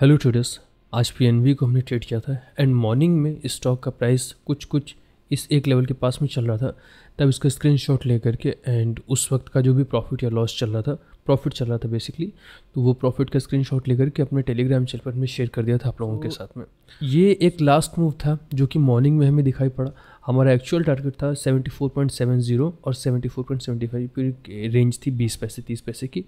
hello traders आज P को हमने ट्रेड किया था एंड मॉर्निंग में स्टॉक का प्राइस कुछ कुछ इस एक लेवल के पास में चल रहा था तब इसका स्क्रीनशॉट ले करके एंड उस वक्त का जो भी प्रॉफिट या लॉस चल रहा था प्रॉफिट चल रहा था बेसिकली तो वो प्रॉफिट का स्क्रीनशॉट लेकर के अपने टेलीग्राम चैनल पर में शेयर कर दिया था आप लोगों के तो साथ में ये एक लास्ट मूव था जो कि मॉर्निंग में हमें दिखाई पड़ा हमारा एक्चुअल टारगेट था 74.70 और 74.75 की रेंज थी 20 पैसे 30 पैसे की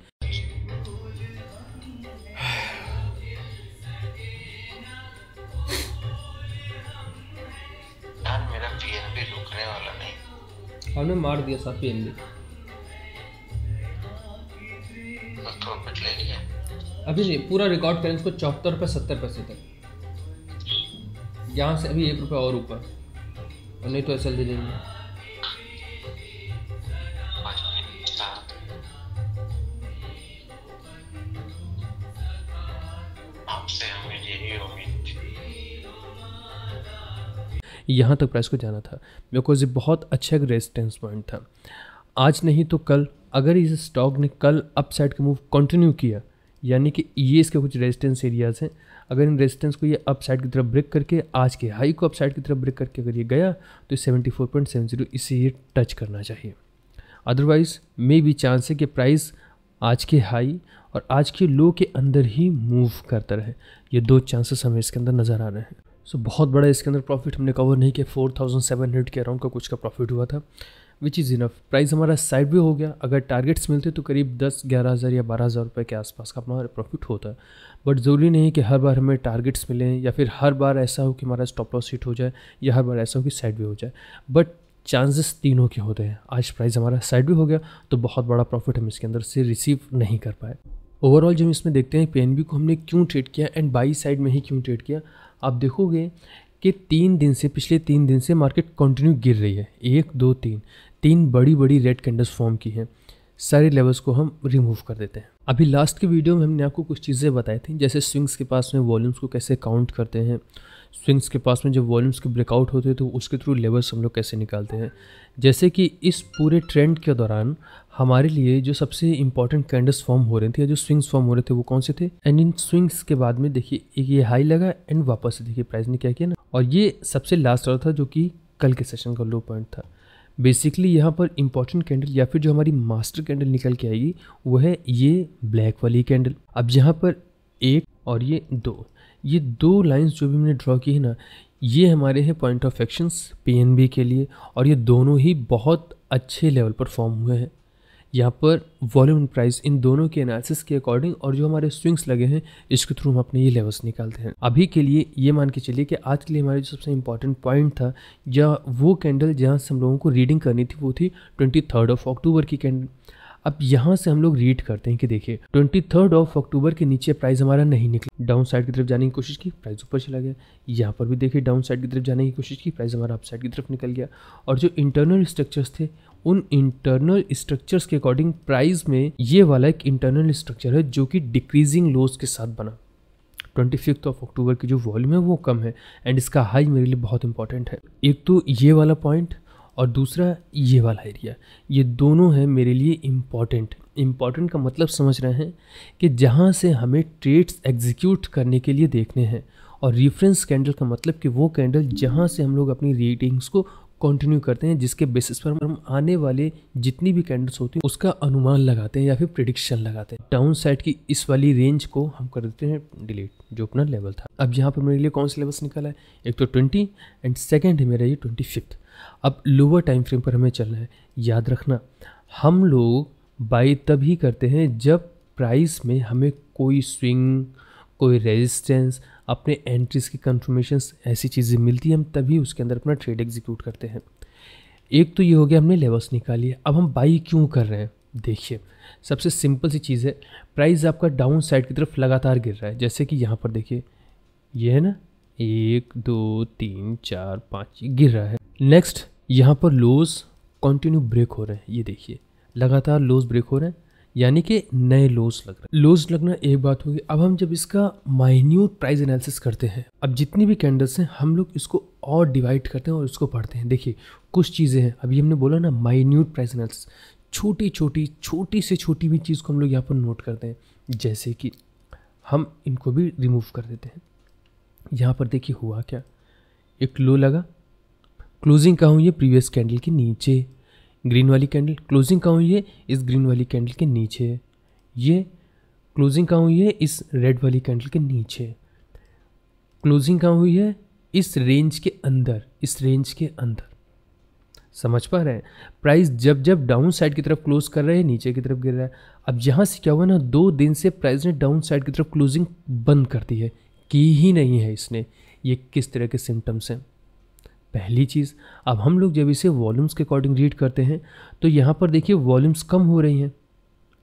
हमने मार दिया साफी एम तो अभी नहीं पूरा रिकॉर्ड करें इसको चौहत्तर रुपये सत्तर पैसे तक यहाँ से अभी एक रुपये और ऊपर और नहीं तो ऐसा दे देंगे यहाँ तक प्राइस को जाना था बिकॉज ये बहुत अच्छा एक रेजिस्टेंस पॉइंट था आज नहीं तो कल अगर इस स्टॉक ने कल अपसाइड का मूव कंटिन्यू किया यानी कि ये इसके कुछ रेजिस्टेंस एरियाज हैं अगर इन रेजिस्टेंस को ये अपसाइड की तरफ ब्रेक करके आज के हाई को अपसाइड की तरफ ब्रेक करके अगर ये गया तो seventy four point seven zero इसे ये टच करना चाहिए अदरवाइज मे बी चांस है कि प्राइस आज के हाई और आज के लो के अंदर ही मूव करता रहे ये दो चांसेस हमें इसके अंदर नज़र आ रहे हैं सो so, बहुत बड़ा इसके अंदर प्रॉफिट हमने कवर नहीं किया फोर थाउजेंड सेवन हंड्रेड के अराउंड का कुछ का प्रॉफिट हुआ था विच इज़ इनफ प्राइस हमारा साइड भी हो गया अगर टारगेट्स मिलते तो करीब दस ग्यारह हज़ार या बारह हज़ार रुपये के आसपास का अपना प्रॉफिट होता है बट ज़रूरी नहीं कि हर बार हमें टारगेट्स मिलें या फिर हर बार ऐसा हो कि हमारा स्टॉप लॉस हिट हो जाए या हर बार ऐसा हो कि साइड भी हो जाए बट चांसेस तीनों के होते हैं आज प्राइस हमारा साइड भी हो गया तो बहुत बड़ा प्रॉफिट हम इसके अंदर से रिसीव नहीं कर पाए ओवरऑल जब इसमें देखते हैं पी को हमने क्यों ट्रेड किया एंड बाई साइड में ही क्यों ट्रेड किया आप देखोगे कि तीन दिन से पिछले तीन दिन से मार्केट कंटिन्यू गिर रही है एक दो तीन तीन बड़ी बड़ी रेड कैंडल्स फॉर्म की हैं सारे लेवल्स को हम रिमूव कर देते हैं अभी लास्ट के वीडियो में हमने आपको कुछ चीज़ें बताई थी जैसे स्विंग्स के पास में वॉल्यूम्स को कैसे काउंट करते हैं स्विंग्स के पास में जब वॉल्यूम्स के ब्रेकआउट होते हैं तो उसके थ्रू लेवल्स हम लोग कैसे निकालते हैं जैसे कि इस पूरे ट्रेंड के दौरान हमारे लिए जो सबसे इंपॉर्टेंट कैंडल्स फॉर्म हो रहे थे या जो स्विंग्स फॉर्म हो रहे थे वो कौन से थे एंड इन स्विंग्स के बाद में देखिए एक ये हाई लगा एंड वापस देखिए प्राइस ने क्या किया ना और ये सबसे लास्ट वाला था जो कि कल के सेशन का लो पॉइंट था बेसिकली यहाँ पर इंपॉर्टेंट कैंडल या फिर जो हमारी मास्टर कैंडल निकल के आएगी वो है ये ब्लैक वाली कैंडल अब यहाँ पर एक और ये दो ये दो लाइंस जो भी मैंने ड्रॉ की है ना ये हमारे हैं पॉइंट ऑफ एक्शंस पीएनबी के लिए और ये दोनों ही बहुत अच्छे लेवल पर फॉर्म हुए हैं यहाँ पर वॉल्यूम एंड प्राइस इन दोनों के एनालिसिस के अकॉर्डिंग और जो हमारे स्विंग्स लगे हैं इसके थ्रू हम अपने ये लेवल्स निकालते हैं अभी के लिए ये मान के चलिए कि आज के लिए हमारे जो सबसे इंपॉर्टेंट पॉइंट था या वो कैंडल जहाँ से हम लोगों को रीडिंग करनी थी वो थी ट्वेंटी थर्ड ऑफ अक्टूबर की कैंडल अब यहाँ से हम लोग रीड करते हैं कि देखिए ट्वेंटी थर्ड ऑफ अक्टूबर के नीचे प्राइस हमारा नहीं निकला डाउन साइड की तरफ जाने की कोशिश की प्राइस ऊपर चला गया यहाँ पर भी देखिए डाउन साइड की तरफ जाने की कोशिश की प्राइस हमारा अप साइड की तरफ निकल गया और जो इंटरनल स्ट्रक्चर्स थे उन इंटरनल स्ट्रक्चर्स के अकॉर्डिंग प्राइस में ये वाला एक इंटरनल स्ट्रक्चर है जो कि डिक्रीजिंग लोस के साथ बना ट्वेंटी फिफ्थ ऑफ अक्टूबर की जो वॉल्यूम है वो कम है एंड इसका हाई मेरे लिए बहुत इंपॉर्टेंट है एक तो ये वाला पॉइंट और दूसरा ये वाला एरिया ये दोनों हैं मेरे लिए इम्पॉर्टेंट इम्पॉर्टेंट का मतलब समझ रहे हैं कि जहाँ से हमें ट्रेड्स एग्जीक्यूट करने के लिए देखने हैं और रेफरेंस कैंडल का मतलब कि वो कैंडल जहाँ से हम लोग अपनी रीडिंग्स को कंटिन्यू करते हैं जिसके बेसिस पर हम आने वाले जितनी भी कैंडल्स होती हैं उसका अनुमान लगाते हैं या फिर प्रिडिक्शन लगाते हैं डाउन साइड की इस वाली रेंज को हम कर देते हैं डिलीट जो अपना लेवल था अब यहाँ पर मेरे लिए कौन सा लेवल्स निकला है एक तो ट्वेंटी एंड सेकेंड है मेरा ये ट्वेंटी फिफ्थ अब लोअर टाइम फ्रेम पर हमें चलना है याद रखना हम लोग बाई तभी करते हैं जब प्राइस में हमें कोई स्विंग कोई रेजिस्टेंस अपने एंट्रीज की कंफर्मेशन ऐसी चीज़ें मिलती हैं हम तभी उसके अंदर अपना ट्रेड एग्जीक्यूट करते हैं एक तो ये हो गया हमने लेवल्स निकाली अब हम बाई क्यों कर रहे हैं देखिए सबसे सिंपल सी चीज़ है प्राइस आपका डाउन साइड की तरफ लगातार गिर रहा है जैसे कि यहाँ पर देखिए ये है ना एक दो तीन चार पाँच गिर रहा है नेक्स्ट यहाँ पर लोज़ कंटिन्यू ब्रेक हो रहे हैं ये देखिए लगातार लोज़ ब्रेक हो रहे हैं यानी कि नए लोज लग रहे हैं लोज लगना एक बात होगी अब हम जब इसका माइन्यूट प्राइस एनालिसिस करते हैं अब जितनी भी कैंडल्स हैं हम लोग इसको और डिवाइड करते हैं और इसको पढ़ते हैं देखिए कुछ चीज़ें हैं अभी हमने बोला ना माइन्यूट प्राइस एनालिसिस छोटी छोटी छोटी से छोटी भी चीज़ को हम लोग यहाँ पर नोट करते हैं जैसे कि हम इनको भी रिमूव कर देते हैं यहाँ पर देखिए हुआ क्या एक लो लगा क्लोजिंग कहाँ हूँ ये प्रीवियस कैंडल के नीचे ग्रीन वाली कैंडल क्लोजिंग कहाँ हूँ ये इस ग्रीन वाली कैंडल के नीचे ये क्लोजिंग कहाँ हूँ ये इस रेड वाली कैंडल के नीचे क्लोजिंग कहाँ हुई है इस रेंज के अंदर इस रेंज के अंदर समझ पा रहे हैं प्राइस जब जब डाउन साइड की तरफ क्लोज कर रहे हैं नीचे की तरफ गिर रहा है अब यहाँ से क्या हुआ ना दो दिन से प्राइस ने डाउन साइड की तरफ क्लोजिंग बंद कर दी है की ही नहीं है इसने ये किस तरह के सिम्टम्स हैं पहली चीज़ अब हम लोग जब इसे वॉल्यूम्स के अकॉर्डिंग रीड करते हैं तो यहाँ पर देखिए वॉल्यूम्स कम हो रही हैं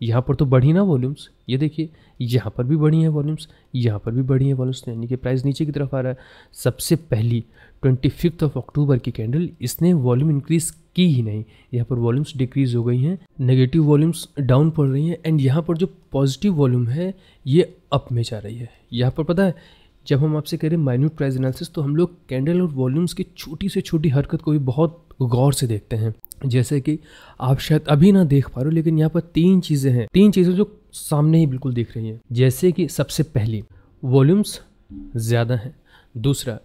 यहाँ पर तो बढ़ी ना वॉल्यूम्स ये देखिए यहाँ पर भी बढ़ी है वॉल्यूम्स यहाँ पर भी बढ़ी है वॉल्यूम्स यानी कि प्राइस नीचे की तरफ आ रहा है सबसे पहली ट्वेंटी फिफ्थ ऑफ अक्टूबर की कैंडल इसने वॉल्यूम इंक्रीज़ की ही नहीं यहाँ पर वॉल्यूम्स डिक्रीज़ हो गई हैं नेगेटिव वॉल्यूम्स डाउन पड़ रही हैं एंड यहाँ पर जो पॉजिटिव वॉल्यूम है ये अप में जा रही है यहाँ पर पता है जब हम आपसे करें माइन्यूट प्राइस एनालिसिस तो हम लोग कैंडल और वॉल्यूम्स की छोटी से छोटी हरकत को भी बहुत गौर से देखते हैं जैसे कि आप शायद अभी ना देख पा रहे हो लेकिन यहाँ पर तीन चीज़ें हैं तीन चीज़ें जो सामने ही बिल्कुल दिख रही हैं जैसे कि सबसे पहली वॉल्यूम्स ज़्यादा हैं दूसरा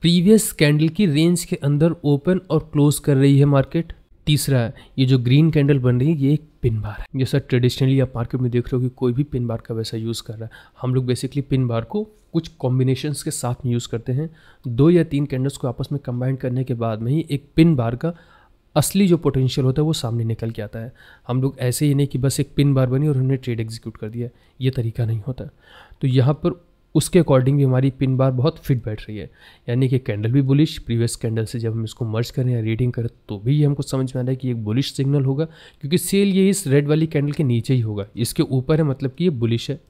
प्रीवियस कैंडल की रेंज के अंदर ओपन और क्लोज कर रही है मार्केट तीसरा ये जो ग्रीन कैंडल बन रही है ये एक पिन बार है जैसा ट्रेडिशनली आप मार्केट में देख रहे हो कि कोई भी पिन बार का वैसा यूज़ कर रहा है हम लोग बेसिकली पिन बार को कुछ कॉम्बिनेशंस के साथ में यूज़ करते हैं दो या तीन कैंडल्स को आपस में कंबाइन करने के बाद में ही एक पिन बार का असली जो पोटेंशियल होता है वो सामने निकल के आता है हम लोग ऐसे ही नहीं कि बस एक पिन बार बनी और हमने ट्रेड एग्जीक्यूट कर दिया ये तरीका नहीं होता तो यहाँ पर उसके अकॉर्डिंग भी हमारी पिन बार बहुत फिट बैठ रही है यानी कि कैंडल भी बुलिश प्रीवियस कैंडल से जब हम इसको मर्ज करें या रीडिंग करें तो भी ये हमको समझ में आ रहा है कि एक बुलिश सिग्नल होगा क्योंकि सेल ये इस रेड वाली कैंडल के नीचे ही होगा इसके ऊपर है मतलब कि ये बुलिश है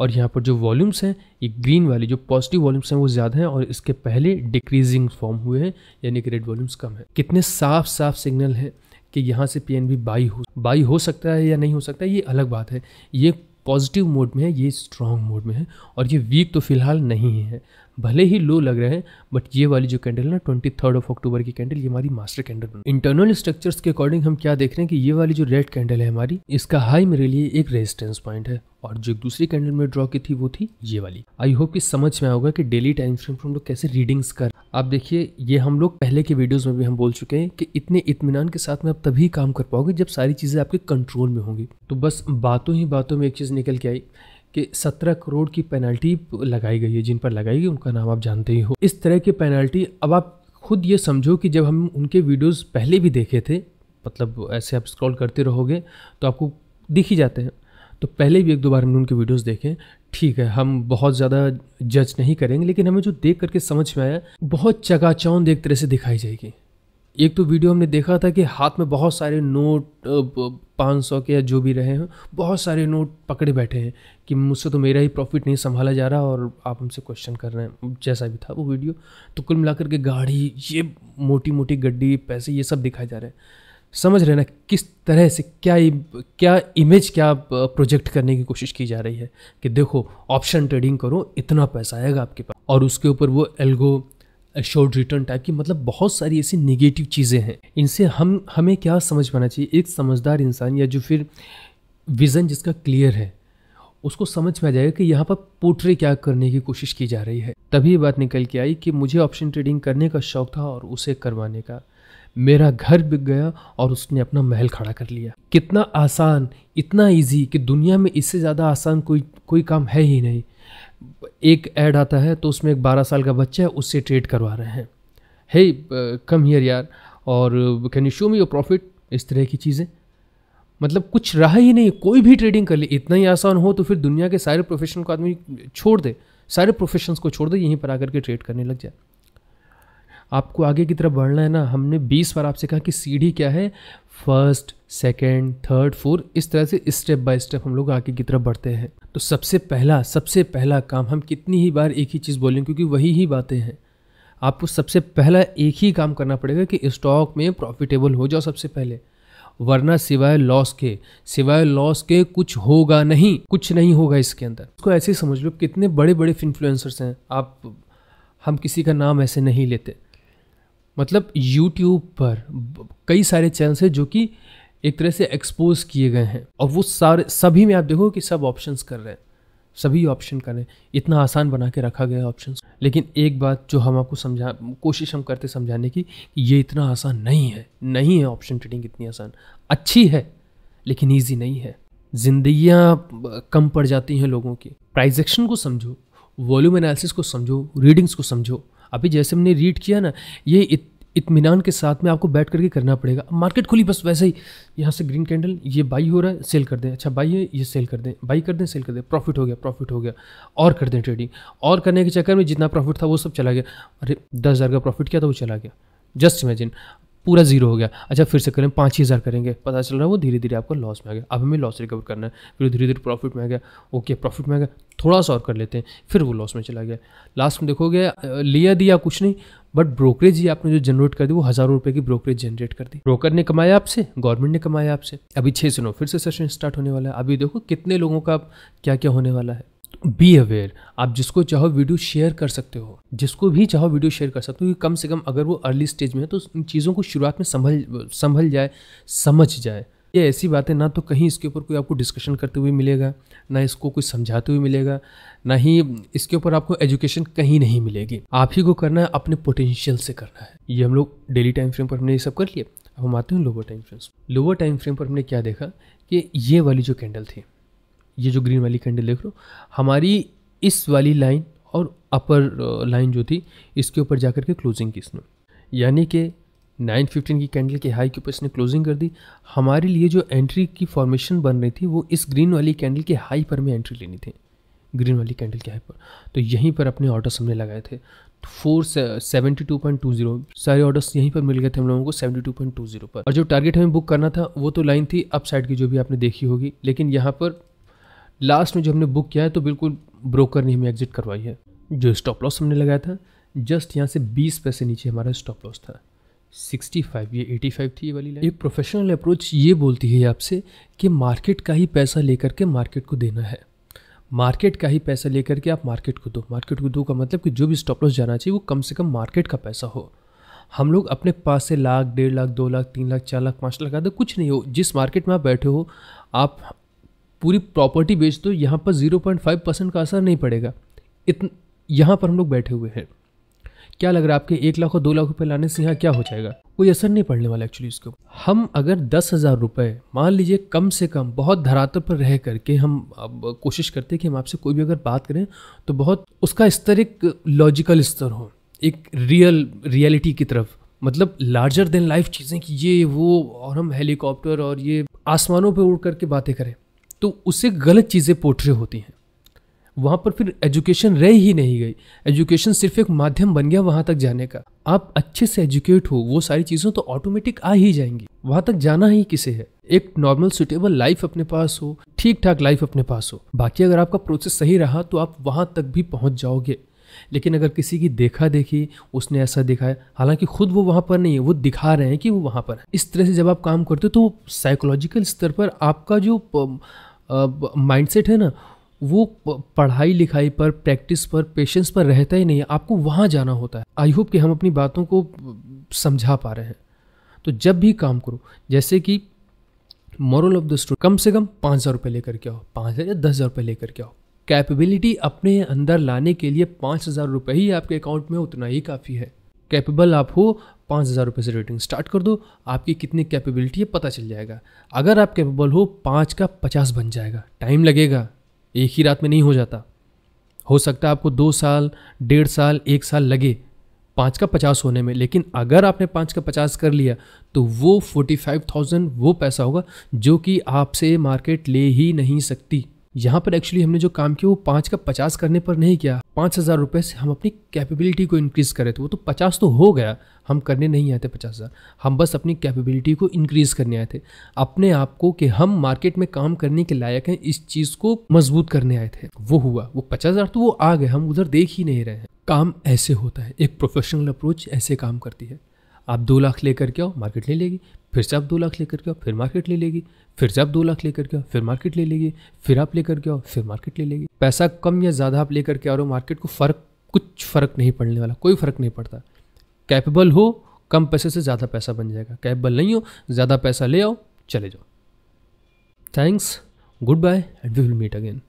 और यहाँ पर जो वॉल्यूम्स हैं ये ग्रीन वाली जो पॉजिटिव वॉल्यूम्स हैं वो ज़्यादा हैं और इसके पहले डिक्रीजिंग फॉर्म हुए हैं यानी कि रेड वॉल्यूम्स कम हैं कितने साफ साफ सिग्नल हैं कि यहाँ से पी एन बाई हो बाई हो सकता है या नहीं हो सकता है, ये अलग बात है ये पॉजिटिव मोड में है ये स्ट्रांग मोड में है और ये वीक तो फिलहाल नहीं है भले ही लो लग रहे हैं बट ये वाली जो कैंडल है ना ट्वेंटी थर्ड ऑफ अक्टूबर की कैंडल ये हमारी मास्टर कैंडल बन इंटरनल स्ट्रक्चर्स के अकॉर्डिंग हम क्या देख रहे हैं कि ये वाली जो रेड कैंडल है हमारी इसका हाई मेरे लिए एक रेजिस्टेंस पॉइंट है और जो दूसरी कैंडल में ड्रॉ की थी वो थी ये वाली आई होप कि समझ में होगा कि डेली टाइम फ्रेम पर हम लोग कैसे रीडिंग्स कर आप देखिए ये हम लोग पहले के वीडियोस में भी हम बोल चुके हैं कि इतने इतमान के साथ में आप तभी काम कर पाओगे जब सारी चीज़ें आपके कंट्रोल में होंगी तो बस बातों ही बातों में एक चीज़ निकल के आई कि सत्रह करोड़ की पेनल्टी लगाई गई है जिन पर लगाई गई उनका नाम आप जानते ही हो इस तरह की पेनल्टी अब आप खुद ये समझो कि जब हम उनके वीडियोज़ पहले भी देखे थे मतलब ऐसे आप स्क्रॉल करते रहोगे तो आपको दिख ही जाते हैं तो पहले भी एक दो बार हमने उनके वीडियोस देखे ठीक है हम बहुत ज़्यादा जज नहीं करेंगे लेकिन हमें जो देख करके समझ में आया बहुत चकाचौंध एक तरह से दिखाई जाएगी एक तो वीडियो हमने देखा था कि हाथ में बहुत सारे नोट पाँच सौ के या जो भी रहे हैं बहुत सारे नोट पकड़े बैठे हैं कि मुझसे तो मेरा ही प्रॉफिट नहीं संभाला जा रहा और आप हमसे क्वेश्चन कर रहे हैं जैसा भी था वो वीडियो तो कुल मिलाकर के गाड़ी ये मोटी मोटी गड्डी पैसे ये सब दिखाए जा रहे हैं समझ रहे ना किस तरह से क्या क्या इमेज क्या प्रोजेक्ट करने की कोशिश की जा रही है कि देखो ऑप्शन ट्रेडिंग करो इतना पैसा आएगा आपके पास और उसके ऊपर वो एल्गो शॉर्ट रिटर्न टाइप की मतलब बहुत सारी ऐसी निगेटिव चीज़ें हैं इनसे हम हमें क्या समझ पाना चाहिए एक समझदार इंसान या जो फिर विज़न जिसका क्लियर है उसको समझ में आ जाएगा कि यहाँ पर पोट्रे क्या करने की कोशिश की जा रही है तभी बात निकल के आई कि मुझे ऑप्शन ट्रेडिंग करने का शौक था और उसे करवाने का मेरा घर बिक गया और उसने अपना महल खड़ा कर लिया कितना आसान इतना इजी कि दुनिया में इससे ज़्यादा आसान कोई कोई काम है ही नहीं एक ऐड आता है तो उसमें एक बारह साल का बच्चा है उससे ट्रेड करवा रहे हैं हे कम हियर यार और can you show me your profit इस तरह की चीज़ें मतलब कुछ रहा ही नहीं कोई भी ट्रेडिंग कर ले इतना ही आसान हो तो फिर दुनिया के सारे प्रोफेशन को आदमी छोड़ दे सारे प्रोफेशंस को छोड़ दे यहीं पर आकर के ट्रेड करने लग जाए आपको आगे की तरफ बढ़ना है ना हमने बीस बार आपसे कहा कि सीढ़ी क्या है फर्स्ट सेकेंड थर्ड फोर्थ इस तरह से स्टेप बाय स्टेप हम लोग आगे की तरफ बढ़ते हैं तो सबसे पहला सबसे पहला काम हम कितनी ही बार एक ही चीज़ बोलें क्योंकि वही ही बातें हैं आपको सबसे पहला एक ही काम करना पड़ेगा कि स्टॉक में प्रॉफिटेबल हो जाओ सबसे पहले वरना सिवाय लॉस के सिवाय लॉस के कुछ होगा नहीं कुछ नहीं होगा इसके अंदर इसको ऐसे समझ लो कितने बड़े बड़े इन्फ्लुएंसर्स हैं आप हम किसी का नाम ऐसे नहीं लेते मतलब यूट्यूब पर कई सारे चैनल्स हैं जो कि एक तरह से एक्सपोज किए गए हैं और वो सारे सभी में आप देखो कि सब ऑप्शंस कर रहे हैं सभी ऑप्शन कर रहे हैं इतना आसान बना के रखा गया है ऑप्शन लेकिन एक बात जो हम आपको समझा कोशिश हम करते समझाने की कि ये इतना आसान नहीं है नहीं है ऑप्शन ट्रेडिंग इतनी आसान अच्छी है लेकिन ईजी नहीं है जिंदगियाँ कम पड़ जाती हैं लोगों की प्राइजेक्शन को समझो वॉल्यूम एनालिसिस को समझो रीडिंग्स को समझो अभी जैसे हमने रीड किया ना ये इत, इतमान के साथ में आपको बैठ करके करना पड़ेगा मार्केट खुली बस वैसे ही यहाँ से ग्रीन कैंडल ये बाई हो रहा है सेल कर दें अच्छा बाई है ये सेल कर दें बाई कर दें सेल कर दें प्रॉफिट हो गया प्रॉफिट हो गया और कर दें ट्रेडिंग और करने के चक्कर में जितना प्रॉफिट था वो सब चला गया अरे दस हज़ार का प्रॉफिट किया था तो वो चला गया जस्ट इमेजिन पूरा जीरो हो गया अच्छा फिर से करें पाँच ही हज़ार करेंगे पता चल रहा है वो धीरे धीरे आपका लॉस में आ गया अब हमें लॉस रिकवर करना है फिर धीरे धीरे प्रॉफिट में आ गया ओके प्रॉफिट में आ गया थोड़ा सा और कर लेते हैं फिर वो लॉस में चला गया लास्ट में देखोगे लिया दिया कुछ नहीं बट ब्रोकरेज ही आपने जो जनरेट कर दी वो हज़ारों रुपये की ब्रोकरेज जनरेट कर दी ब्रोकर ने कमाया आपसे गवर्नमेंट ने कमाया आपसे अभी छः से फिर से सेशन स्टार्ट होने वाला है अभी देखो कितने लोगों का क्या क्या होने वाला है बी अवेयर आप जिसको चाहो वीडियो शेयर कर सकते हो जिसको भी चाहो वीडियो शेयर कर सकते हो कम से कम अगर वो अर्ली स्टेज में है तो इन चीज़ों को शुरुआत में संभल संभल जाए समझ जाए ये ऐसी बातें ना तो कहीं इसके ऊपर कोई आपको डिस्कशन करते हुए मिलेगा ना इसको कोई समझाते हुए मिलेगा ना ही इसके ऊपर आपको एजुकेशन कहीं नहीं मिलेगी आप ही को करना है अपने पोटेंशियल से करना है ये हम लोग डेली टाइम फ्रेम पर हमने ये सब कर लिए अब हम आते हैं lower time frame lower time frame पर हमने क्या देखा कि ये वाली जो कैंडल थी ये जो ग्रीन वाली कैंडल देख लो हमारी इस वाली लाइन और अपर लाइन uh, जो थी इसके ऊपर जाकर के क्लोजिंग की इसने यानी कि 915 की कैंडल के हाई के ऊपर इसने क्लोजिंग कर दी हमारे लिए जो एंट्री की फॉर्मेशन बन रही थी वो इस ग्रीन वाली कैंडल के हाई पर में एंट्री लेनी थी ग्रीन वाली कैंडल के हाई पर तो यहीं पर अपने ऑर्डर्स हमने लगाए थे four seventy two point two zero सारे ऑर्डर्स यहीं पर मिल गए थे हम लोगों को seventy two point two zero पर और जो टारगेट हमें बुक करना था वो तो लाइन थी अप साइड की जो भी आपने देखी होगी लेकिन यहाँ पर लास्ट में जो हमने बुक किया है तो बिल्कुल ब्रोकर ने हमें एग्जिट करवाई है जो स्टॉप लॉस हमने लगाया था जस्ट यहाँ से 20 पैसे नीचे हमारा स्टॉप लॉस था 65 ये 85 थी ये वाली लाइन एक प्रोफेशनल अप्रोच ये बोलती है आपसे कि मार्केट का ही पैसा लेकर के मार्केट को देना है मार्केट का ही पैसा लेकर के आप मार्केट को दो मार्केट को दो का मतलब कि जो भी स्टॉप लॉस जाना चाहिए वो कम से कम मार्केट का पैसा हो हम लोग अपने पास से लाख डेढ़ लाख दो लाख तीन लाख चार लाख पाँच लाख आते कुछ नहीं हो जिस मार्केट में आप बैठे हो आप पूरी प्रॉपर्टी बेच दो यहाँ पर ज़ीरो पॉइंट फाइव परसेंट का असर नहीं पड़ेगा इतन यहाँ पर हम लोग बैठे हुए हैं क्या लग रहा है आपके एक लाख और दो लाख रुपये लाने से यहाँ क्या हो जाएगा कोई असर नहीं पड़ने वाला एक्चुअली इसको हम अगर दस हज़ार रुपये मान लीजिए कम से कम बहुत धरातल पर रह करके हम अब कोशिश करते हैं कि हम आपसे कोई भी अगर बात करें तो बहुत उसका स्तर एक लॉजिकल स्तर हो एक रियल रियलिटी की तरफ मतलब लार्जर देन लाइफ चीज़ें कि ये वो और हम हेलीकॉप्टर और ये आसमानों पर उड़ करके बातें करें तो उससे गलत चीज़ें पोट्रे होती हैं वहाँ पर फिर एजुकेशन रह ही नहीं गई एजुकेशन सिर्फ एक माध्यम बन गया वहाँ तक जाने का आप अच्छे से एजुकेट हो वो सारी चीज़ों तो ऑटोमेटिक आ ही जाएंगी वहाँ तक जाना ही किसे है एक नॉर्मल सुटेबल लाइफ अपने पास हो ठीक ठाक लाइफ अपने पास हो बाकी अगर आपका प्रोसेस सही रहा तो आप वहाँ तक भी पहुँच जाओगे लेकिन अगर किसी की देखा देखी उसने ऐसा दिखाया हालांकि खुद वो वहाँ पर नहीं है वो दिखा रहे हैं कि वो वहाँ पर है इस तरह से जब आप काम करते हो तो साइकोलॉजिकल स्तर पर आपका जो माइंडसेट है ना वो पढ़ाई लिखाई पर प्रैक्टिस पर पेशेंस पर रहता ही नहीं है आपको वहाँ जाना होता है आई होप कि हम अपनी बातों को समझा पा रहे हैं तो जब भी काम करो जैसे कि मॉरल ऑफ द स्टोरी कम से कम पाँच हज़ार रुपये लेकर के आओ पाँच हज़ार या दस हज़ार रुपये लेकर के आओ कैपेबिलिटी अपने अंदर लाने के लिए पाँच हज़ार रुपये ही आपके अकाउंट में उतना ही काफ़ी है कैपेबल आप हो पाँच हज़ार रुपये से रेटिंग स्टार्ट कर दो आपकी कितनी कैपेबिलिटी है पता चल जाएगा अगर आप कैपेबल हो पाँच का पचास बन जाएगा टाइम लगेगा एक ही रात में नहीं हो जाता हो सकता है आपको दो साल डेढ़ साल एक साल लगे पाँच का पचास होने में लेकिन अगर आपने पाँच का पचास कर लिया तो वो फोर्टी फाइव थाउजेंड वो पैसा होगा जो कि आपसे मार्केट ले ही नहीं सकती यहाँ पर एक्चुअली हमने जो काम किया वो पाँच का पचास करने पर नहीं किया पाँच हज़ार रुपये से हम अपनी कैपेबिलिटी को इंक्रीज़ करे थे वो तो पचास तो हो गया हम करने नहीं आए थे पचास हज़ार हम बस अपनी कैपेबिलिटी को इंक्रीज़ करने आए थे अपने आप को कि हम मार्केट में काम करने के लायक हैं इस चीज़ को मजबूत करने आए थे वो हुआ वो पचास हज़ार तो वो आ गए हम उधर देख ही नहीं रहे हैं काम ऐसे होता है एक प्रोफेशनल अप्रोच ऐसे काम करती है आप दो लाख लेकर के आओ मार्केट ले लेगी फिर से आप दो लाख लेकर के आओ फिर मार्केट ले लेगी फिर से आप दो लाख लेकर के आओ फिर मार्केट ले लेगी फिर आप लेकर के आओ फिर मार्केट ले लेगी पैसा कम या ज़्यादा आप लेकर के आ रहे हो मार्केट को फ़र्क कुछ फ़र्क नहीं पड़ने वाला कोई फ़र्क नहीं पड़ता कैपेबल हो कम पैसे से ज़्यादा पैसा बन जाएगा कैपेबल नहीं हो ज़्यादा पैसा ले आओ चले जाओ thanks goodbye and we will meet again